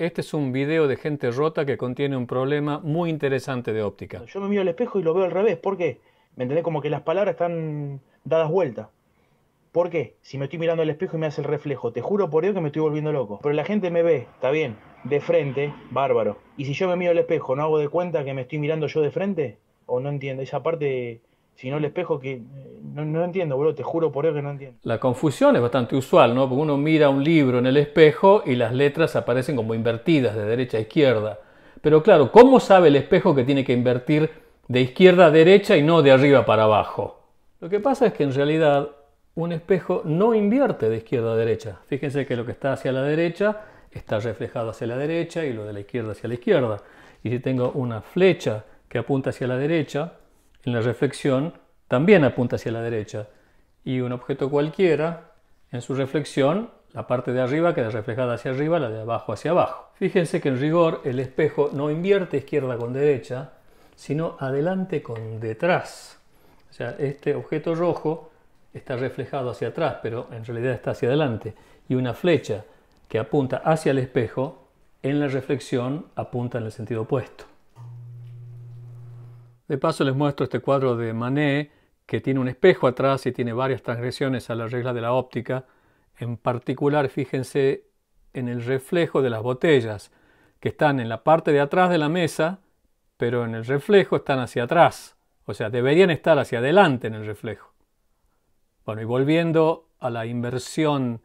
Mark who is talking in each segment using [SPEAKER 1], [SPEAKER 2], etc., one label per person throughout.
[SPEAKER 1] Este es un video de gente rota que contiene un problema muy interesante de óptica.
[SPEAKER 2] Yo me miro al espejo y lo veo al revés. ¿Por qué? ¿Me entendés? Como que las palabras están dadas vueltas. ¿Por qué? Si me estoy mirando al espejo y me hace el reflejo. Te juro por Dios que me estoy volviendo loco. Pero la gente me ve, está bien, de frente, bárbaro. Y si yo me miro al espejo, ¿no hago de cuenta que me estoy mirando yo de frente? ¿O no entiendo esa parte, si no el espejo, que no, entiendo, bro, te juro por Dios que no entiendo.
[SPEAKER 1] La confusión es bastante usual, ¿no? Porque uno mira un libro en el espejo y las letras aparecen como invertidas de derecha a izquierda. Pero claro, ¿cómo sabe el espejo que tiene que invertir de izquierda a derecha y no de arriba para abajo? Lo que pasa es que en realidad un espejo no invierte de izquierda a derecha. Fíjense que lo que está hacia la derecha está reflejado hacia la derecha y lo de la izquierda hacia la izquierda. Y si tengo una flecha que apunta hacia la derecha, en la reflexión también apunta hacia la derecha y un objeto cualquiera en su reflexión, la parte de arriba queda reflejada hacia arriba, la de abajo hacia abajo. Fíjense que en rigor el espejo no invierte izquierda con derecha, sino adelante con detrás. O sea, este objeto rojo está reflejado hacia atrás, pero en realidad está hacia adelante. Y una flecha que apunta hacia el espejo, en la reflexión apunta en el sentido opuesto. De paso les muestro este cuadro de Manet que tiene un espejo atrás y tiene varias transgresiones a la regla de la óptica. En particular, fíjense en el reflejo de las botellas, que están en la parte de atrás de la mesa, pero en el reflejo están hacia atrás. O sea, deberían estar hacia adelante en el reflejo. Bueno, y volviendo a la inversión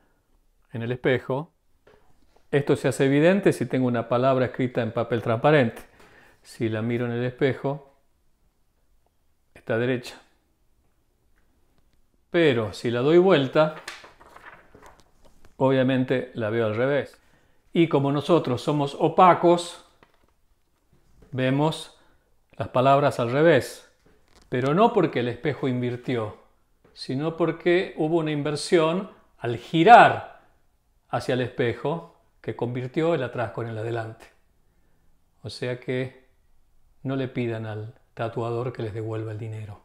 [SPEAKER 1] en el espejo, esto se hace evidente si tengo una palabra escrita en papel transparente. Si la miro en el espejo, está derecha. Pero si la doy vuelta, obviamente la veo al revés. Y como nosotros somos opacos, vemos las palabras al revés. Pero no porque el espejo invirtió, sino porque hubo una inversión al girar hacia el espejo que convirtió el atrás con el adelante. O sea que no le pidan al tatuador que les devuelva el dinero.